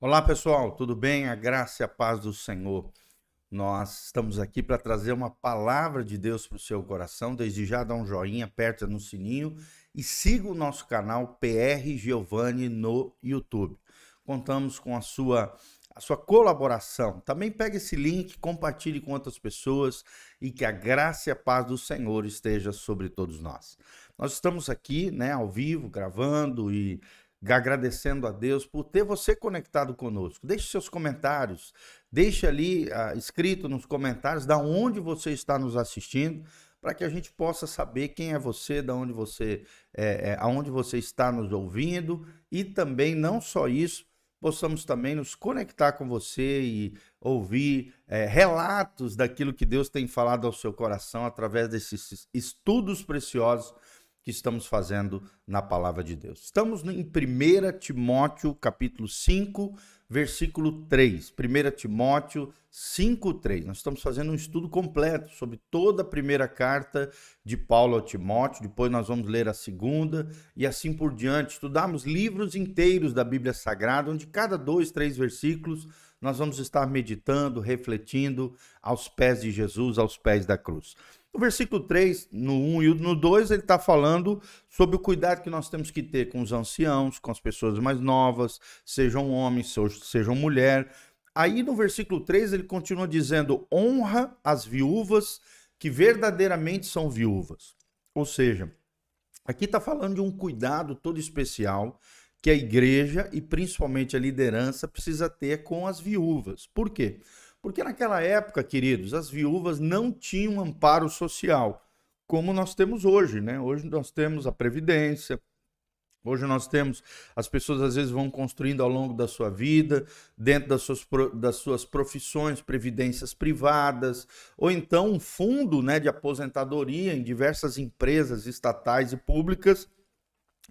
Olá pessoal, tudo bem? A graça e a paz do Senhor. Nós estamos aqui para trazer uma palavra de Deus para o seu coração. Desde já dá um joinha, aperta no sininho e siga o nosso canal PR Giovanni no YouTube. Contamos com a sua a sua colaboração. Também pega esse link, compartilhe com outras pessoas e que a graça e a paz do Senhor esteja sobre todos nós. Nós estamos aqui, né, ao vivo, gravando e agradecendo a Deus por ter você conectado conosco. Deixe seus comentários, deixe ali ah, escrito nos comentários da onde você está nos assistindo, para que a gente possa saber quem é você, da onde você, é, é, aonde você está nos ouvindo e também não só isso, possamos também nos conectar com você e ouvir é, relatos daquilo que Deus tem falado ao seu coração através desses estudos preciosos que estamos fazendo na palavra de Deus. Estamos em 1 Timóteo, capítulo 5, versículo 3. 1 Timóteo 5, 3. Nós estamos fazendo um estudo completo sobre toda a primeira carta de Paulo a Timóteo, depois nós vamos ler a segunda e assim por diante. Estudamos livros inteiros da Bíblia Sagrada, onde cada dois, três versículos nós vamos estar meditando, refletindo aos pés de Jesus, aos pés da cruz. No versículo 3, no 1 e no 2, ele está falando sobre o cuidado que nós temos que ter com os anciãos, com as pessoas mais novas, sejam homens, sejam mulher. Aí no versículo 3 ele continua dizendo: honra as viúvas que verdadeiramente são viúvas. Ou seja, aqui está falando de um cuidado todo especial que a igreja e principalmente a liderança precisa ter com as viúvas. Por quê? Porque porque naquela época, queridos, as viúvas não tinham amparo social, como nós temos hoje, né? Hoje nós temos a Previdência, Hoje nós temos, as pessoas às vezes vão construindo ao longo da sua vida, dentro das suas, das suas profissões, previdências privadas, ou então um fundo né, de aposentadoria em diversas empresas estatais e públicas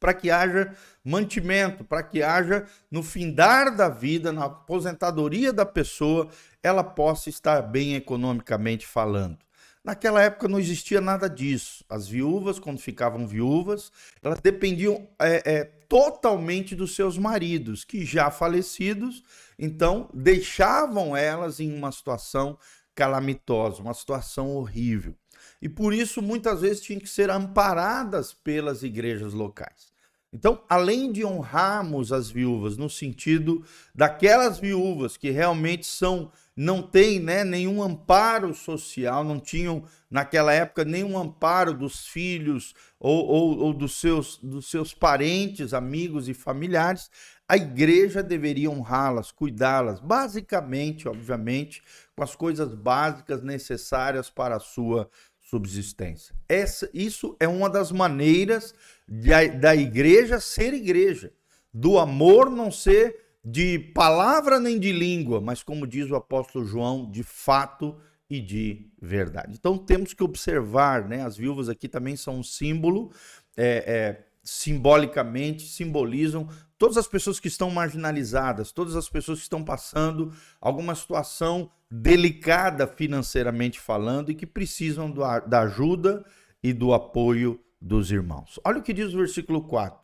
para que haja mantimento, para que haja no findar da vida, na aposentadoria da pessoa, ela possa estar bem economicamente falando. Naquela época não existia nada disso. As viúvas, quando ficavam viúvas, elas dependiam é, é, totalmente dos seus maridos, que já falecidos, então deixavam elas em uma situação calamitosa, uma situação horrível. E por isso muitas vezes tinham que ser amparadas pelas igrejas locais. Então, além de honrarmos as viúvas no sentido daquelas viúvas que realmente são não tem né, nenhum amparo social, não tinham naquela época nenhum amparo dos filhos ou, ou, ou dos, seus, dos seus parentes, amigos e familiares, a igreja deveria honrá-las, cuidá-las, basicamente, obviamente, com as coisas básicas necessárias para a sua subsistência. Essa, isso é uma das maneiras de, da igreja ser igreja, do amor não ser de palavra nem de língua, mas como diz o apóstolo João, de fato e de verdade. Então temos que observar, né? As viúvas aqui também são um símbolo, é, é, simbolicamente simbolizam todas as pessoas que estão marginalizadas, todas as pessoas que estão passando alguma situação delicada financeiramente falando e que precisam do, da ajuda e do apoio dos irmãos. Olha o que diz o versículo 4.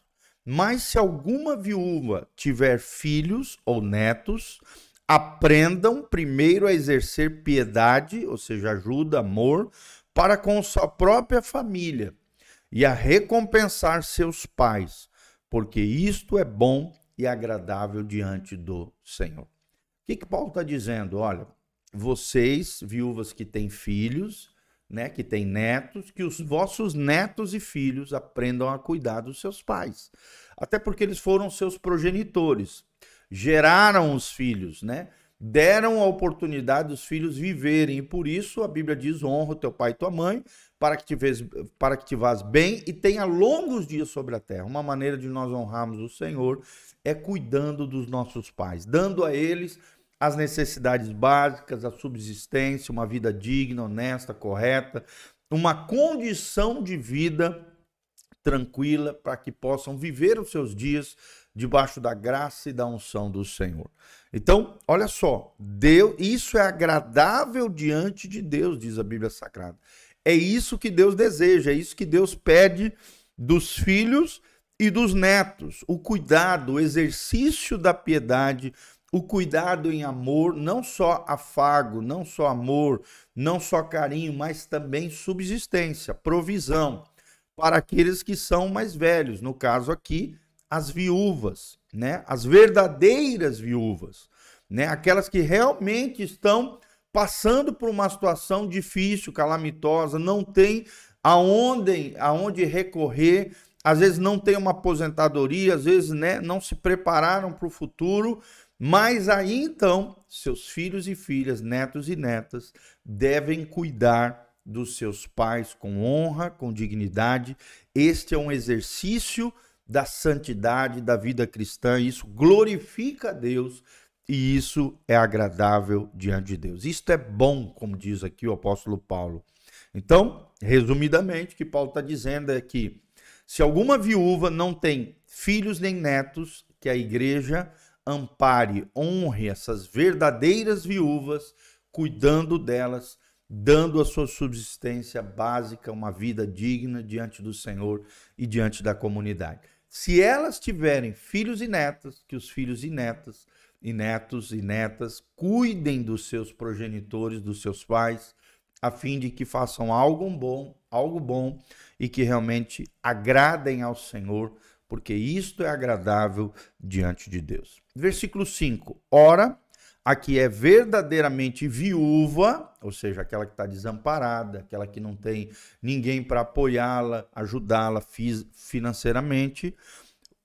Mas se alguma viúva tiver filhos ou netos, aprendam primeiro a exercer piedade, ou seja, ajuda, amor, para com sua própria família e a recompensar seus pais, porque isto é bom e agradável diante do Senhor. O que, que Paulo está dizendo? Olha, vocês, viúvas que têm filhos, né, que tem netos, que os vossos netos e filhos aprendam a cuidar dos seus pais. Até porque eles foram seus progenitores, geraram os filhos, né? Deram a oportunidade dos filhos viverem, e por isso a Bíblia diz: honra o teu pai e tua mãe, para que te, para que te vás bem e tenha longos dias sobre a terra. Uma maneira de nós honrarmos o Senhor é cuidando dos nossos pais, dando a eles as necessidades básicas, a subsistência, uma vida digna, honesta, correta, uma condição de vida tranquila para que possam viver os seus dias debaixo da graça e da unção do Senhor. Então, olha só, Deus, isso é agradável diante de Deus, diz a Bíblia Sagrada. É isso que Deus deseja, é isso que Deus pede dos filhos e dos netos, o cuidado, o exercício da piedade o cuidado em amor, não só afago, não só amor, não só carinho, mas também subsistência, provisão para aqueles que são mais velhos, no caso aqui, as viúvas, né? As verdadeiras viúvas, né? Aquelas que realmente estão passando por uma situação difícil, calamitosa, não tem aonde, aonde recorrer, às vezes não tem uma aposentadoria, às vezes, né, não se prepararam para o futuro mas aí então, seus filhos e filhas, netos e netas, devem cuidar dos seus pais com honra, com dignidade. Este é um exercício da santidade da vida cristã. Isso glorifica a Deus e isso é agradável diante de Deus. Isto é bom, como diz aqui o apóstolo Paulo. Então, resumidamente, o que Paulo está dizendo é que se alguma viúva não tem filhos nem netos, que a igreja ampare, honre essas verdadeiras viúvas, cuidando delas, dando a sua subsistência básica, uma vida digna diante do Senhor e diante da comunidade. Se elas tiverem filhos e netas, que os filhos e netas, e netos e netas cuidem dos seus progenitores, dos seus pais, a fim de que façam algo bom, algo bom e que realmente agradem ao Senhor porque isto é agradável diante de Deus. Versículo 5: Ora, a que é verdadeiramente viúva, ou seja, aquela que está desamparada, aquela que não tem ninguém para apoiá-la, ajudá-la financeiramente.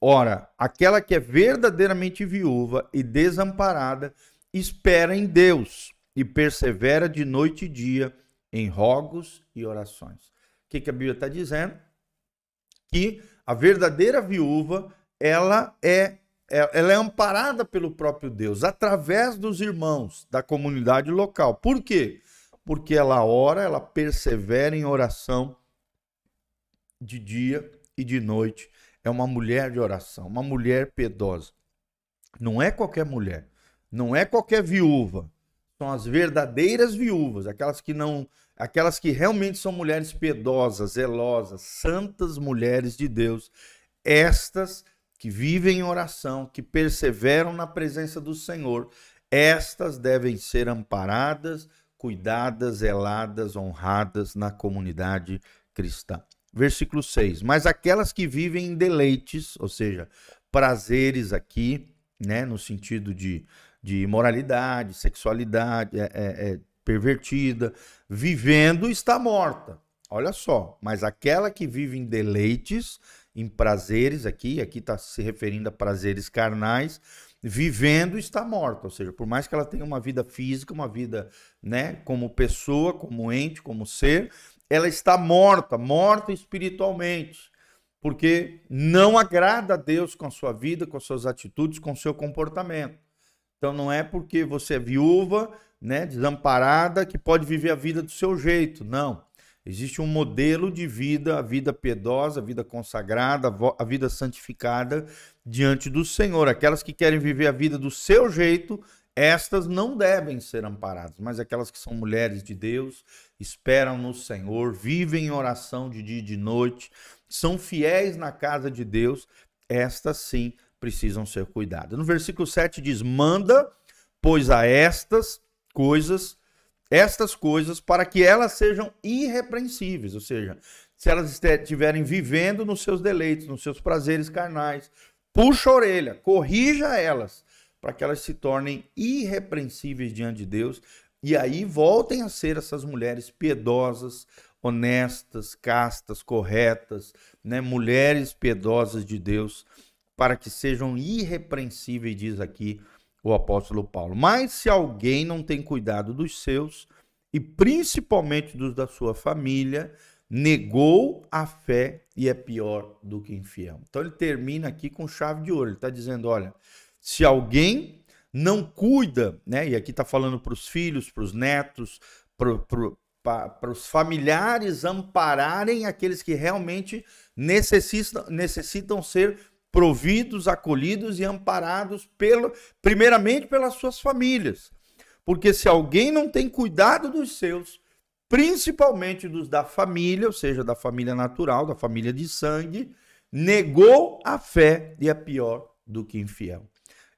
Ora, aquela que é verdadeiramente viúva e desamparada espera em Deus e persevera de noite e dia em rogos e orações. O que, que a Bíblia está dizendo? Que a verdadeira viúva, ela é, é ela é amparada pelo próprio Deus através dos irmãos da comunidade local. Por quê? Porque ela ora, ela persevera em oração de dia e de noite. É uma mulher de oração, uma mulher piedosa. Não é qualquer mulher, não é qualquer viúva, são as verdadeiras viúvas, aquelas que não, aquelas que realmente são mulheres piedosas, zelosas, santas mulheres de Deus. Estas que vivem em oração, que perseveram na presença do Senhor, estas devem ser amparadas, cuidadas, zeladas, honradas na comunidade cristã. Versículo 6. Mas aquelas que vivem em deleites, ou seja, prazeres aqui, né, no sentido de de moralidade, sexualidade é, é, é, pervertida, vivendo está morta. Olha só, mas aquela que vive em deleites, em prazeres, aqui, aqui está se referindo a prazeres carnais, vivendo está morta, ou seja, por mais que ela tenha uma vida física, uma vida, né, como pessoa, como ente, como ser, ela está morta, morta espiritualmente, porque não agrada a Deus com a sua vida, com as suas atitudes, com o seu comportamento. Então não é porque você é viúva, né, desamparada, que pode viver a vida do seu jeito. Não. Existe um modelo de vida, a vida piedosa, a vida consagrada, a vida santificada diante do Senhor. Aquelas que querem viver a vida do seu jeito, estas não devem ser amparadas, mas aquelas que são mulheres de Deus, esperam no Senhor, vivem em oração de dia e de noite, são fiéis na casa de Deus, estas sim precisam ser cuidadas. No versículo 7 diz: Manda, pois, a estas coisas, estas coisas, para que elas sejam irrepreensíveis, ou seja, se elas estiverem vivendo nos seus deleites, nos seus prazeres carnais, puxa a orelha, corrija elas, para que elas se tornem irrepreensíveis diante de Deus e aí voltem a ser essas mulheres piedosas, honestas, castas, corretas, né? mulheres piedosas de Deus para que sejam irrepreensíveis, diz aqui o apóstolo Paulo. Mas se alguém não tem cuidado dos seus, e principalmente dos da sua família, negou a fé e é pior do que infiel. Então ele termina aqui com chave de ouro. Ele está dizendo: olha, se alguém não cuida, né? E aqui está falando para os filhos, para os netos, para os familiares ampararem aqueles que realmente necessitam, necessitam ser providos, acolhidos e amparados pelo, primeiramente pelas suas famílias. Porque se alguém não tem cuidado dos seus, principalmente dos da família, ou seja, da família natural, da família de sangue, negou a fé e é pior do que infiel.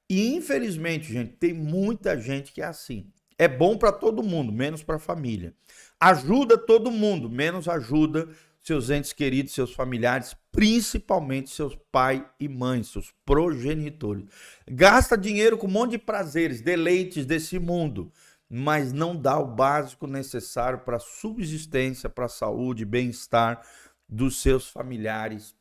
E infelizmente, gente, tem muita gente que é assim. É bom para todo mundo, menos para a família. Ajuda todo mundo, menos ajuda seus entes queridos, seus familiares, principalmente seus pai e mães, seus progenitores. Gasta dinheiro com um monte de prazeres, deleites desse mundo, mas não dá o básico necessário para a subsistência, para a saúde, bem-estar dos seus familiares.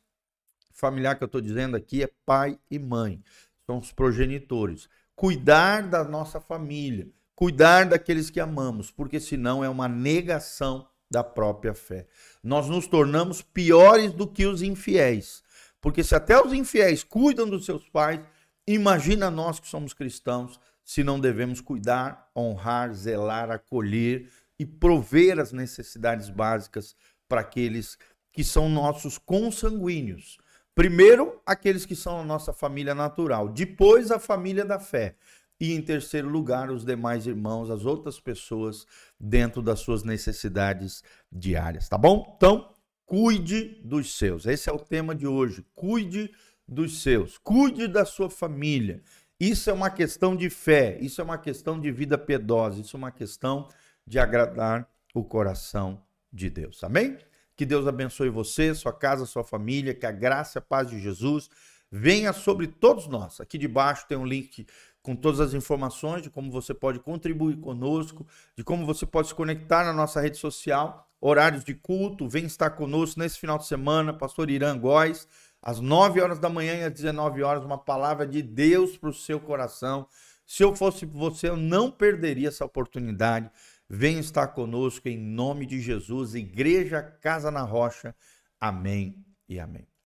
Familiar que eu estou dizendo aqui é pai e mãe, são os progenitores. Cuidar da nossa família, cuidar daqueles que amamos, porque senão é uma negação da própria fé. Nós nos tornamos piores do que os infiéis. Porque se até os infiéis cuidam dos seus pais, imagina nós que somos cristãos se não devemos cuidar, honrar, zelar, acolher e prover as necessidades básicas para aqueles que são nossos consanguíneos. Primeiro, aqueles que são a nossa família natural, depois a família da fé e, em terceiro lugar, os demais irmãos, as outras pessoas dentro das suas necessidades diárias, tá bom? Então, cuide dos seus. Esse é o tema de hoje. Cuide dos seus, cuide da sua família. Isso é uma questão de fé, isso é uma questão de vida piedosa, isso é uma questão de agradar o coração de Deus. Amém? Que Deus abençoe você, sua casa, sua família, que a graça e a paz de Jesus venha sobre todos nós. Aqui debaixo tem um link com todas as informações de como você pode contribuir conosco, de como você pode se conectar na nossa rede social, horários de culto, vem estar conosco nesse final de semana, pastor Irã Góes, às 9 horas da manhã e às 19 horas, uma palavra de Deus para o seu coração. Se eu fosse você, eu não perderia essa oportunidade. Venha estar conosco em nome de Jesus, Igreja Casa na Rocha. Amém e amém.